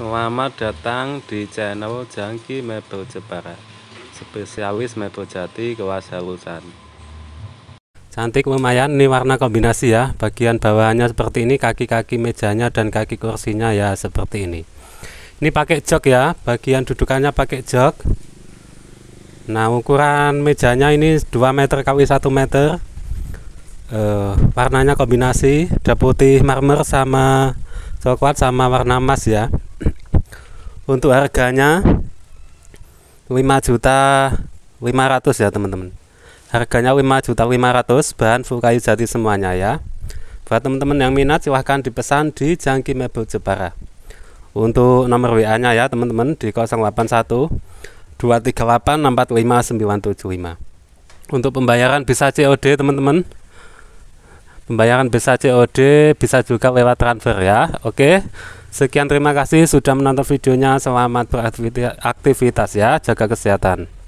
Selamat datang di channel Jangki Mebel Jepara Spesialis mebel jati kelas halusan Cantik lumayan ini warna kombinasi ya Bagian bawahnya seperti ini Kaki-kaki mejanya dan kaki kursinya ya seperti ini Ini pakai jok ya Bagian dudukannya pakai jok Nah ukuran mejanya ini 2 meter kali 1 meter uh, Warnanya kombinasi Ada putih marmer sama coklat sama warna emas ya untuk harganya 5 juta 500 ya teman-teman harganya 5 juta 500 bahan full kayu jati semuanya ya buat teman-teman yang minat silahkan dipesan di Jangki Mebel Jepara untuk nomor WA nya ya teman-teman di 081 238 45975 untuk pembayaran bisa COD teman-teman pembayaran bisa COD bisa juga lewat transfer ya oke okay? Sekian terima kasih sudah menonton videonya. Selamat beraktivitas ya. Jaga kesehatan.